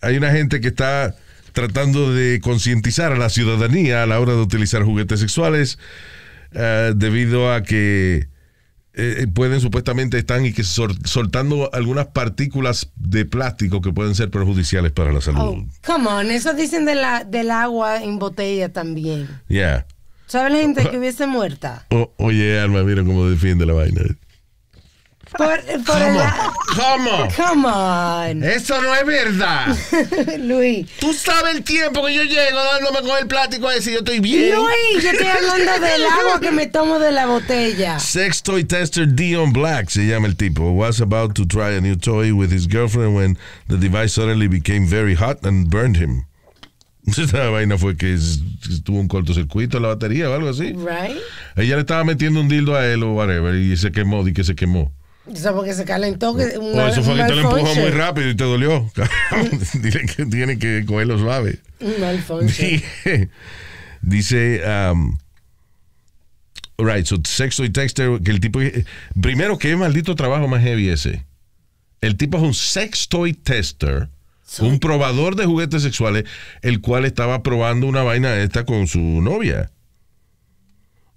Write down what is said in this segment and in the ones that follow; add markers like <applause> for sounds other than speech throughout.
hay una gente que está tratando de concientizar a la ciudadanía a la hora de utilizar juguetes sexuales eh, debido a que eh, pueden supuestamente están y que soltando algunas partículas de plástico que pueden ser perjudiciales para la oh, salud. come on, eso dicen del agua en botella también. Ya. ¿Sabes la gente <laughs> que hubiese muerta? oye, Alma, mira cómo defiende la vaina. Por, por La... Come on. Eso no es verdad. <laughs> Luis. Tú sabes el tiempo que yo llego dándome con el plástico a decir yo estoy bien. Luis, yo estoy hablando del agua que me tomo de la botella. Sex toy tester Dion Black se llama el tipo. Was about to try a new toy with his girlfriend when the device suddenly became very hot and burned him. <laughs> Esa vaina fue que tuvo un cortocircuito en la batería o algo así. Right. Ella le estaba metiendo un dildo a él o whatever y se quemó, y que se quemó. Eso porque se calentó. no, eso fue que te lo empujó muy rápido y te dolió. <laughs> Dile que tiene que cogerlo suave. <laughs> Dice, um, right, so que el tipo... Primero, qué maldito trabajo más heavy ese. El tipo es un sex toy tester, un probador de juguetes sexuales, el cual estaba probando una vaina esta con su novia.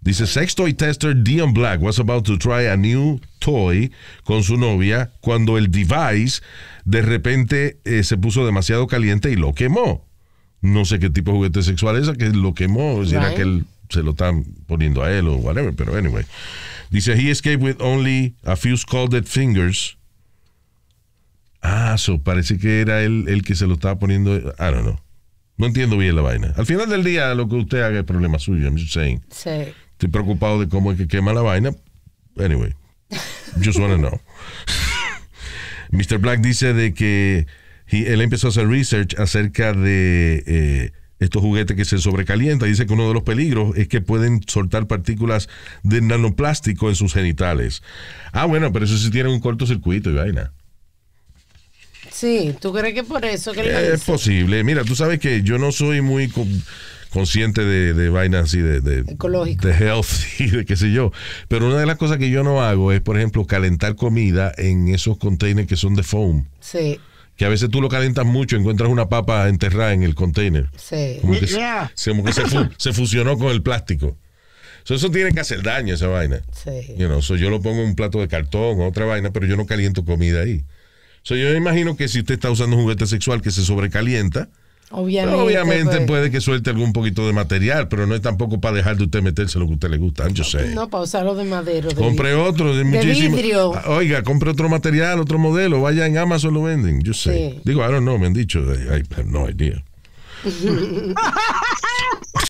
Dice, sex toy tester Dion Black was about to try a new toy con su novia cuando el device de repente eh, se puso demasiado caliente y lo quemó. No sé qué tipo de juguete sexual es, que lo quemó, era que él se lo están poniendo a él o whatever, pero anyway. Dice, he escaped with only a few scalded fingers. Ah, so parece que era él el que se lo estaba poniendo. I don't know. No entiendo bien la vaina. Al final del día, lo que usted haga es problema suyo, I'm just saying. Estoy preocupado de cómo es que quema la vaina. Anyway, just to know. <laughs> Mr. Black dice de que él empezó a hacer research acerca de eh, estos juguetes que se sobrecalientan. Dice que uno de los peligros es que pueden soltar partículas de nanoplástico en sus genitales. Ah, bueno, pero eso sí tiene un cortocircuito y vaina. Sí, ¿tú crees que por eso que Es posible. Mira, tú sabes que yo no soy muy consciente de, de, vainas así, de, de, de health y <laughs> de qué sé yo. Pero una de las cosas que yo no hago es, por ejemplo, calentar comida en esos containers que son de foam. Sí que a veces tú lo calentas mucho, encuentras una papa enterrada en el container. Sí. Como que, se, fusionó con el plástico. eso tiene que hacer daño esa vaina. Sí. yo lo pongo en un plato de cartón, otra vaina, pero yo no caliento comida ahí. So, yo imagino que si usted está usando un juguete sexual que se sobrecalienta, Obviamente, pues. puede que suelte algún poquito de material, pero no es tampoco para dejar de usted meterse lo que a usted le gusta. Yo sé. No, para usarlo de madero. compre otro, de, muchísimo. Ah, oiga, compre otro material, otro modelo. Vaya en Amazon, lo venden. Yo sé. Digo, ahora no me han dicho. I, have no idea. <laughs>